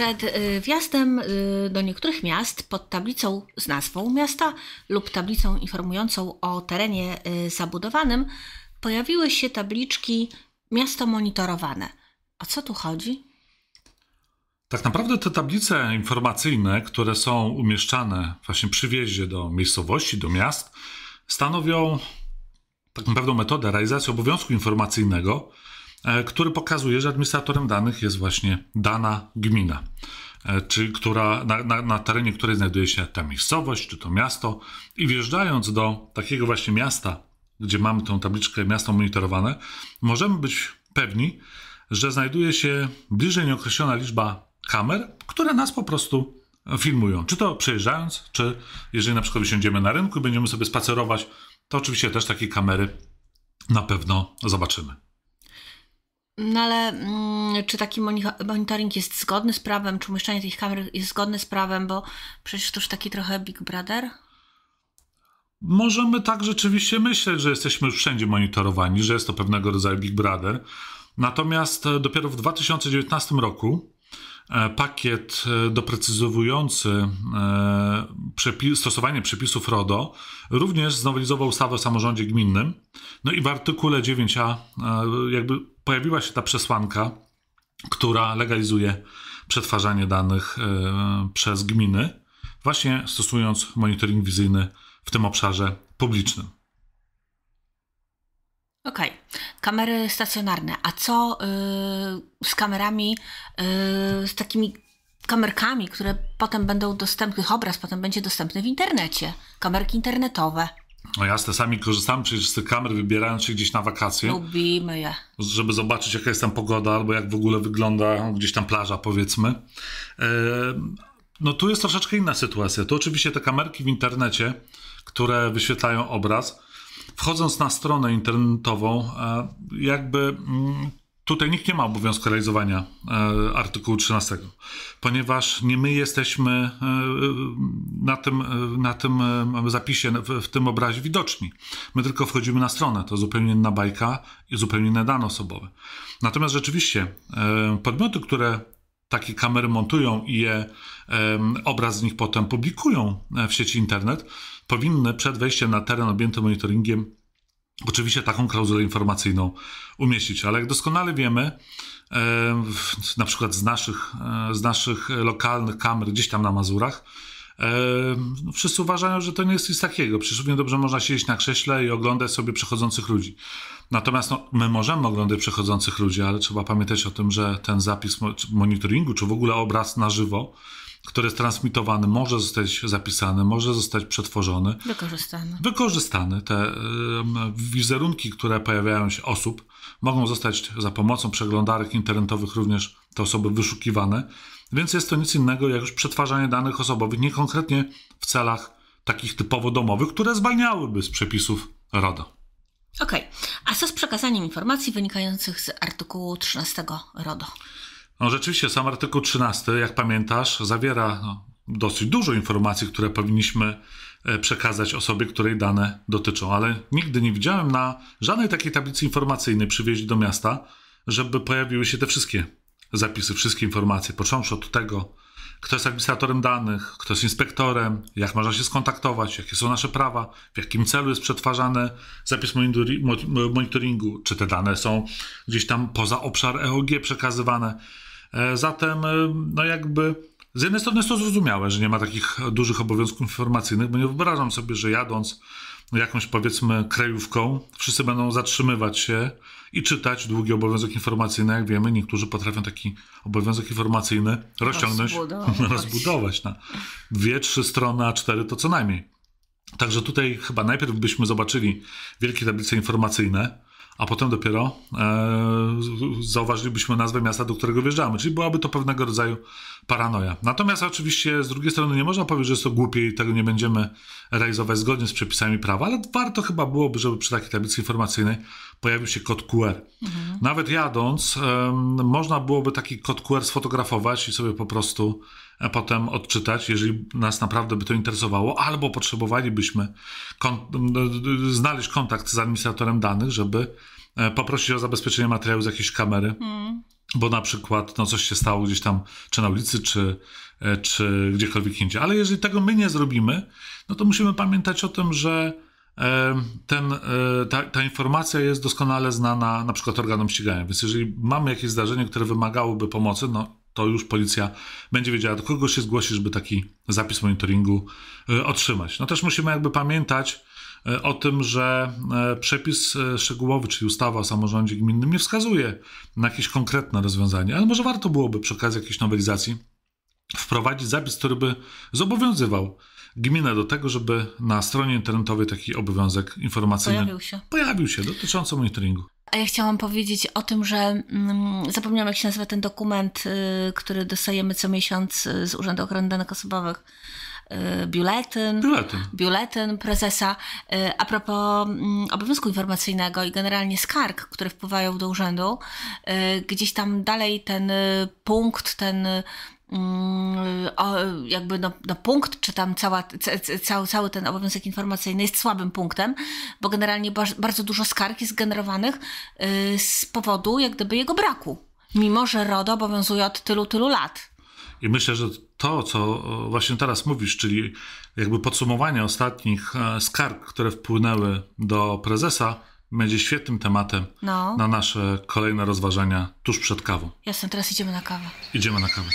Przed y, wjazdem y, do niektórych miast pod tablicą z nazwą miasta lub tablicą informującą o terenie y, zabudowanym pojawiły się tabliczki miasto monitorowane. O co tu chodzi? Tak naprawdę te tablice informacyjne, które są umieszczane właśnie przy wjeździe do miejscowości, do miast, stanowią tak naprawdę metodę realizacji obowiązku informacyjnego, E, który pokazuje, że administratorem danych jest właśnie dana gmina, e, czy która, na, na, na, terenie której znajduje się ta miejscowość, czy to miasto. I wjeżdżając do takiego właśnie miasta, gdzie mamy tą tabliczkę miasto monitorowane, możemy być pewni, że znajduje się bliżej nieokreślona liczba kamer, które nas po prostu filmują. Czy to przejeżdżając, czy jeżeli na przykład wysiądziemy na rynku i będziemy sobie spacerować, to oczywiście też takie kamery na pewno zobaczymy. No ale mm, czy taki monitoring jest zgodny z prawem, czy umieszczanie tych kamer jest zgodne z prawem, bo przecież to już taki trochę Big Brother? Możemy tak rzeczywiście myśleć, że jesteśmy już wszędzie monitorowani, że jest to pewnego rodzaju Big Brother. Natomiast e, dopiero w 2019 roku E, pakiet e, doprecyzowujący e, stosowanie przepisów RODO również znowelizował ustawę o samorządzie gminnym. No i w artykule 9a jakby pojawiła się ta przesłanka, która legalizuje przetwarzanie danych przez gminy, właśnie stosując monitoring wizyjny w tym obszarze publicznym. Okej, okay. kamery stacjonarne. A co yy, z kamerami, yy, z takimi kamerkami, które potem będą dostępne, obraz potem będzie dostępny w internecie? Kamerki internetowe. No jasne, sami korzystamy przecież z tych kamer, wybierając się gdzieś na wakacje. Lubimy je. Żeby zobaczyć, jaka jest tam pogoda, albo jak w ogóle wygląda gdzieś tam plaża, powiedzmy. E, no tu jest troszeczkę inna sytuacja. Tu oczywiście te kamerki w internecie, które wyświetlają obraz, wchodząc na stronę internetową, e, jakby mm, tutaj nikt nie ma obowiązku realizowania e, artykułu 13, ponieważ nie my jesteśmy e, na tym, na tym zapisie, w, tym obrazie widoczni. My tylko wchodzimy na stronę. To zupełnie inna bajka i zupełnie inne dane osobowe. Natomiast rzeczywiście podmioty, które takie kamery montują i je, obraz z nich potem publikują e, w sieci internet, powinny przed wejściem na teren objęty monitoringiem oczywiście taką klauzulę informacyjną umieścić. Ale jak doskonale wiemy, na przykład z naszych, e, z naszych lokalnych kamer gdzieś tam na Mazurach, no, wszyscy uważają, że to nie jest nic takiego. Przecież dobrze można siedzieć na krześle i oglądać sobie przechodzących ludzi. Natomiast no, my możemy oglądać przechodzących ludzi, ale trzeba pamiętać o tym, że ten zapis monitoringu, czy w ogóle obraz na żywo, który jest transmitowany, może zostać zapisany, może zostać przetworzony. Wykorzystany. Wykorzystany. Te y, wizerunki, które pojawiają się osób, mogą zostać za pomocą przeglądarek internetowych również te osoby wyszukiwane. Więc jest to nic innego jak już przetwarzanie danych osobowych, niekonkretnie w celach takich typowo domowych, które zwalniałyby z przepisów RODO. Okej, okay. a co z przekazaniem informacji wynikających z artykułu 13 RODO? No rzeczywiście, sam artykuł 13, jak pamiętasz, zawiera no, dosyć dużo informacji, które powinniśmy e, przekazać osobie, której dane dotyczą, ale nigdy nie widziałem na żadnej takiej tablicy informacyjnej przywieźć do miasta, żeby pojawiły się te wszystkie zapisy, wszystkie informacje, począwszy od tego, kto jest administratorem danych, kto jest inspektorem, jak można się skontaktować, jakie są nasze prawa, w jakim celu jest przetwarzany zapis monitoringu, czy te dane są gdzieś tam poza obszar EOG przekazywane. E, zatem, e, no jakby z jednej strony jest to zrozumiałe, że nie ma takich dużych obowiązków informacyjnych, bo nie wyobrażam sobie, że jadąc jakąś powiedzmy krajówką, wszyscy będą zatrzymywać się i czytać długi obowiązek informacyjny. Jak wiemy, niektórzy potrafią taki obowiązek informacyjny rozciągnąć, rozbudować, rozbudować na dwie, trzy strony, a cztery to co najmniej. Także tutaj chyba najpierw byśmy zobaczyli wielkie tablice informacyjne, a potem dopiero e, zauważylibyśmy nazwę miasta, do którego wjeżdżamy, czyli byłaby to pewnego rodzaju paranoja. Natomiast oczywiście z drugiej strony nie można powiedzieć, że jest to głupie i tego nie będziemy realizować zgodnie z przepisami prawa, ale warto chyba byłoby, żeby przy takiej tablicy informacyjnej pojawił się kod QR. Mhm. Nawet jadąc, e, można byłoby taki kod QR sfotografować i sobie po prostu potem odczytać, jeżeli nas naprawdę by to interesowało, albo potrzebowalibyśmy kon znaleźć kontakt z administratorem danych, żeby e, poprosić o zabezpieczenie materiału z jakiejś kamery. Mm. Bo na przykład no, coś się stało gdzieś tam, czy na ulicy, czy, e, czy gdziekolwiek indziej. Ale jeżeli tego my nie zrobimy, no to musimy pamiętać o tym, że e, ten, ta, ta, informacja jest doskonale znana na przykład organom ścigania. Więc jeżeli mamy jakieś zdarzenie, które wymagałoby pomocy, no to już policja będzie wiedziała, do kogo się zgłosić, żeby taki zapis monitoringu e, otrzymać. No też musimy jakby pamiętać e, o tym, że e, przepis szczegółowy, czyli ustawa o samorządzie gminnym nie wskazuje na jakieś konkretne rozwiązanie, ale może warto byłoby przy okazji jakiejś nowelizacji wprowadzić zapis, który by zobowiązywał gminę do tego, żeby na stronie internetowej taki obowiązek informacyjny pojawił się, pojawił się dotyczący monitoringu. A ja chciałam powiedzieć o tym, że mm, zapomniałam jak się nazywa ten dokument, y, który dostajemy co miesiąc y, z Urzędu Ochrony Danych Osobowych. Y, biuletyn, biuletyn, biuletyn prezesa y, a propos mm, obowiązku informacyjnego i generalnie skarg, które wpływają do urzędu. Gdzieś tam dalej ten punkt, ten Mm, jakby no, no punkt, czy tam cała, cały, cały ten obowiązek informacyjny jest słabym punktem, bo generalnie bardzo dużo skarg jest generowanych y, z powodu jak gdyby jego braku, mimo że RODO obowiązuje od tylu, tylu lat. I myślę, że to, co właśnie teraz mówisz, czyli jakby podsumowanie ostatnich e, skarg, które wpłynęły do prezesa, będzie świetnym tematem no. na nasze kolejne rozważania tuż przed kawą. Jasne, teraz idziemy na kawę. Idziemy na kawę.